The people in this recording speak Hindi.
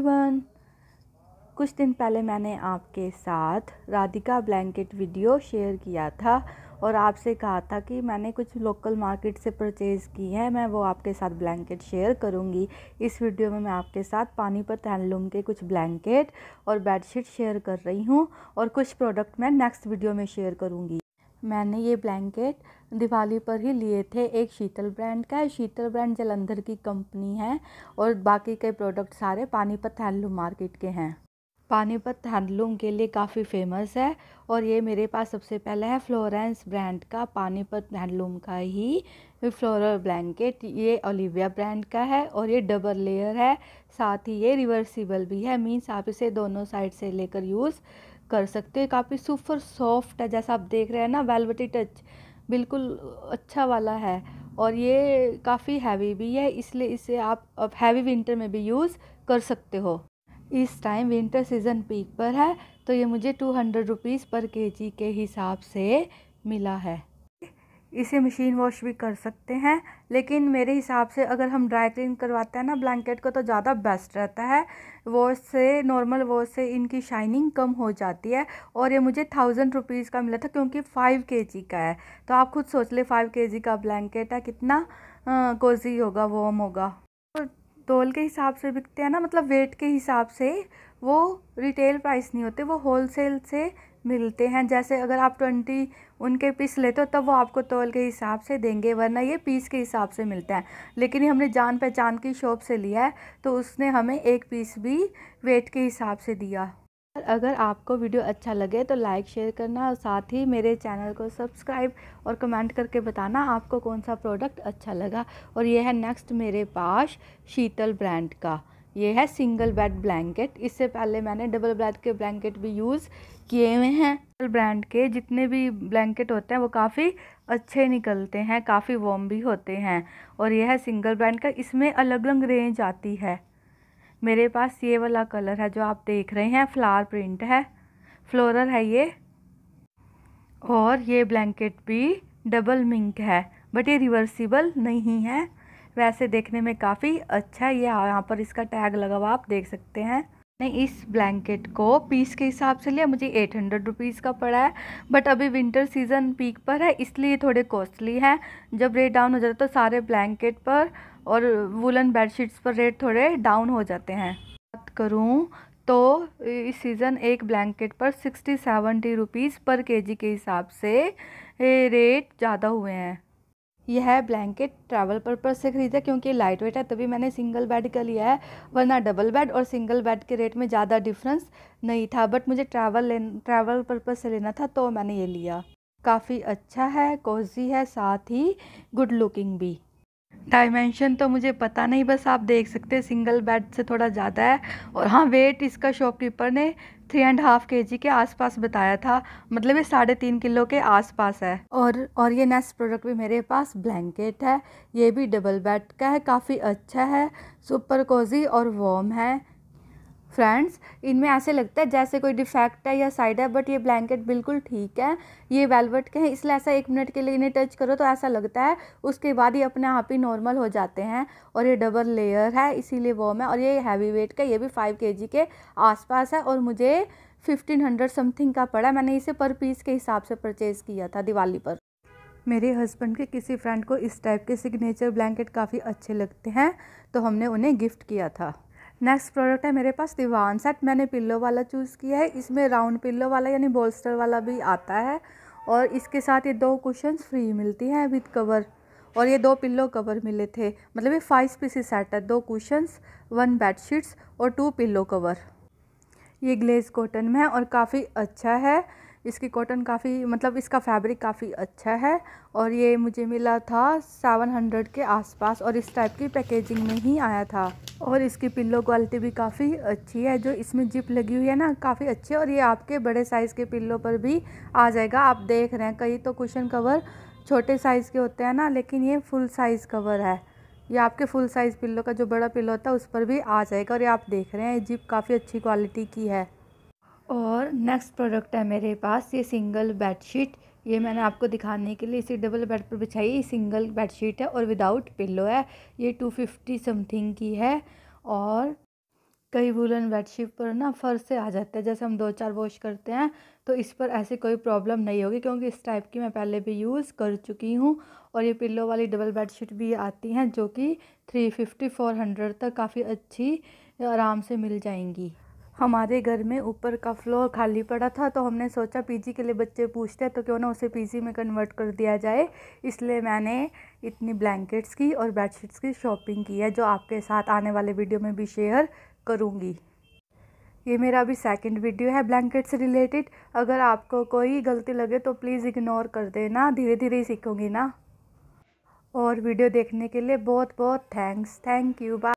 एवरीवन कुछ दिन पहले मैंने आपके साथ राधिका ब्लैंकेट वीडियो शेयर किया था और आपसे कहा था कि मैंने कुछ लोकल मार्केट से परचेज़ की है मैं वो आपके साथ ब्लैंकेट शेयर करूँगी इस वीडियो में मैं आपके साथ पानीपत हैंडलूम के कुछ ब्लैंकेट और बेडशीट शेयर कर रही हूँ और कुछ प्रोडक्ट मैं नेक्स्ट वीडियो में शेयर करूँगी मैंने ये ब्लैंकेट दिवाली पर ही लिए थे एक शीतल ब्रांड का शीतल ब्रांड जलंधर की कंपनी है और बाकी के प्रोडक्ट सारे पानीपत हैंडलूम मार्केट के हैं पानीपत हैंडलूम के लिए काफ़ी फेमस है और ये मेरे पास सबसे पहले है फ्लोरेंस ब्रांड का पानीपत हैंडलूम का ही फ्लोरल ब्लैंकेट ये ओलिविया ब्रांड का है और ये डबल लेयर है साथ ही ये रिवर्सिबल भी है मीन्स आप इसे दोनों साइड से लेकर यूज़ कर सकते हो काफ़ी सुपर सॉफ्ट है जैसा आप देख रहे हैं ना वेलवेटी टच बिल्कुल अच्छा वाला है और ये काफ़ी हैवी भी है इसलिए इसे आप अब हैवी विंटर में भी यूज़ कर सकते हो इस टाइम विंटर सीज़न पीक पर है तो ये मुझे टू हंड्रेड रुपीज़ पर के जी के हिसाब से मिला है इसे मशीन वॉश भी कर सकते हैं लेकिन मेरे हिसाब से अगर हम ड्राई क्लीन करवाते हैं ना ब्लैंकेट को तो ज़्यादा बेस्ट रहता है वॉश से नॉर्मल वॉश से इनकी शाइनिंग कम हो जाती है और ये मुझे थाउजेंड रुपीज़ का मिला था क्योंकि फ़ाइव के जी का है तो आप खुद सोच ले फाइव के जी का ब्लैंकेट है कितना कोजी होगा वॉम होगा तो तोल के हिसाब से बिकते हैं ना मतलब वेट के हिसाब से वो रिटेल प्राइस नहीं होते वो होलसेल से मिलते हैं जैसे अगर आप ट्वेंटी उनके पीस लेते हो तब वो आपको तोल के हिसाब से देंगे वरना ये पीस के हिसाब से मिलते हैं लेकिन ये हमने जान पहचान की शॉप से लिया है तो उसने हमें एक पीस भी वेट के हिसाब से दिया अगर आपको वीडियो अच्छा लगे तो लाइक शेयर करना और साथ ही मेरे चैनल को सब्सक्राइब और कमेंट करके बताना आपको कौन सा प्रोडक्ट अच्छा लगा और यह है नेक्स्ट मेरे पास शीतल ब्रांड का ये है सिंगल बेड ब्लैंकेट इससे पहले मैंने डबल बेड के ब्लैंकेट भी यूज़ किए हुए हैं ब्रांड के जितने भी ब्लैंकेट होते हैं वो काफ़ी अच्छे निकलते हैं काफ़ी वॉम भी होते हैं और यह है सिंगल ब्रांड का इसमें अलग अलग रेंज आती है मेरे पास ये वाला कलर है जो आप देख रहे हैं फ्लावर प्रिंट है फ्लोरल है ये और ये ब्लैंकेट भी डबल मिंक है बट ये रिवर्सिबल नहीं है वैसे देखने में काफ़ी अच्छा है ये यहाँ पर इसका टैग लगा हुआ आप देख सकते हैं नहीं इस ब्लैंकेट को पीस के हिसाब से लिया मुझे एट हंड्रेड रुपीज़ का पड़ा है बट अभी विंटर सीज़न पीक पर है इसलिए थोड़े कॉस्टली हैं जब रेट डाउन हो जाता है तो सारे ब्लैंकेट पर और वुलन बेडशीट्स पर रेट थोड़े डाउन हो जाते हैं बात करूँ तो इस सीज़न एक ब्लैंकेट पर सिक्सटी सेवेंटी रुपीज़ पर के के हिसाब से रेट ज़्यादा हुए हैं यह है ब्लैंकेट ट्रैवल पर्पज़ से ख़रीदा क्योंकि लाइट वेट है तभी मैंने सिंगल बेड का लिया है वरना डबल बेड और सिंगल बेड के रेट में ज़्यादा डिफरेंस नहीं था बट मुझे ट्रैवल ले ट्रैवल पर्पज़ से लेना था तो मैंने ये लिया काफ़ी अच्छा है कोजी है साथ ही गुड लुकिंग भी डायमेंशन तो मुझे पता नहीं बस आप देख सकते हैं सिंगल बेड से थोड़ा ज़्यादा है और हाँ वेट इसका शॉपकीपर ने थ्री एंड हाफ के जी के आसपास बताया था मतलब ये साढ़े तीन किलो के आसपास है और और ये नेक्स्ट प्रोडक्ट भी मेरे पास ब्लैंकेट है ये भी डबल बेड का है काफ़ी अच्छा है सुपर कोजी और वॉम है फ्रेंड्स इनमें ऐसे लगता है जैसे कोई डिफेक्ट है या साइड है बट ये ब्लैंकेट बिल्कुल ठीक है ये वेलवेट के हैं इसलिए ऐसा एक मिनट के लिए इन्हें टच करो तो ऐसा लगता है उसके बाद ये अपने आप ही नॉर्मल हो जाते हैं और ये डबल लेयर है इसीलिए वॉम है और ये हैवी वेट का ये भी फाइव के के आसपास है और मुझे फिफ्टीन हंड्रेड समथिंग का पड़ा मैंने इसे पर पीस के हिसाब से परचेज़ किया था दिवाली पर मेरे हस्बैंड के किसी फ्रेंड को इस टाइप के सिग्नेचर ब्लैंकेट काफ़ी अच्छे लगते हैं तो हमने उन्हें गिफ्ट किया था नेक्स्ट प्रोडक्ट है मेरे पास दीवान सेट मैंने पिल्लो वाला चूज़ किया है इसमें राउंड पिल्लो वाला यानी बोल्स्टर वाला भी आता है और इसके साथ ये दो क्वेश्चन फ्री मिलती हैं विद कवर और ये दो पिल्लो कवर मिले थे मतलब ये फाइव पीसी सेट है दो कुशंस वन बेडशीट्स और टू पिल्लो कवर ये ग्लेज कॉटन में है और काफ़ी अच्छा है इसकी कॉटन काफ़ी मतलब इसका फैब्रिक काफ़ी अच्छा है और ये मुझे मिला था सेवन हंड्रेड के आसपास और इस टाइप की पैकेजिंग में ही आया था और इसकी पिल्लो क्वालिटी भी काफ़ी अच्छी है जो इसमें जिप लगी हुई है ना काफ़ी अच्छी और ये आपके बड़े साइज़ के पिल्लो पर भी आ जाएगा आप देख रहे हैं कई तो कुशन कवर छोटे साइज़ के होते हैं ना लेकिन ये फुल साइज़ कवर है ये आपके फुल साइज़ पिल्लो का जो बड़ा पिल्लो होता है उस पर भी आ जाएगा और ये आप देख रहे हैं जिप काफ़ी अच्छी क्वालिटी की है और नेक्स्ट प्रोडक्ट है मेरे पास ये सिंगल बेडशीट ये मैंने आपको दिखाने के लिए इसे डबल बेड पर बिछाई सिंगल सिंगल बेडशीट है और विदाउट पिल्लो है ये टू फिफ्टी समथिंग की है और कई वुलन बेडशीट पर ना फर से आ जाता है जैसे हम दो चार वॉश करते हैं तो इस पर ऐसे कोई प्रॉब्लम नहीं होगी क्योंकि इस टाइप की मैं पहले भी यूज़ कर चुकी हूँ और ये पिल्लो वाली डबल बेडशीट भी आती हैं जो कि थ्री फिफ्टी फोर हंड्रेड तक काफ़ी अच्छी आराम से मिल जाएंगी हमारे घर में ऊपर का फ्लोर खाली पड़ा था तो हमने सोचा पीजी के लिए बच्चे पूछते हैं तो क्यों ना उसे पीजी में कन्वर्ट कर दिया जाए इसलिए मैंने इतनी ब्लैंकेट्स की और बेडशीट्स की शॉपिंग की है जो आपके साथ आने वाले वीडियो में भी शेयर करूँगी ये मेरा अभी सेकंड वीडियो है ब्लैंकेट से रिलेटेड अगर आपको कोई गलती लगे तो प्लीज़ इग्नोर कर देना धीरे धीरे ही सीखूँगी ना और वीडियो देखने के लिए बहुत बहुत थैंक्स थैंक यू बाय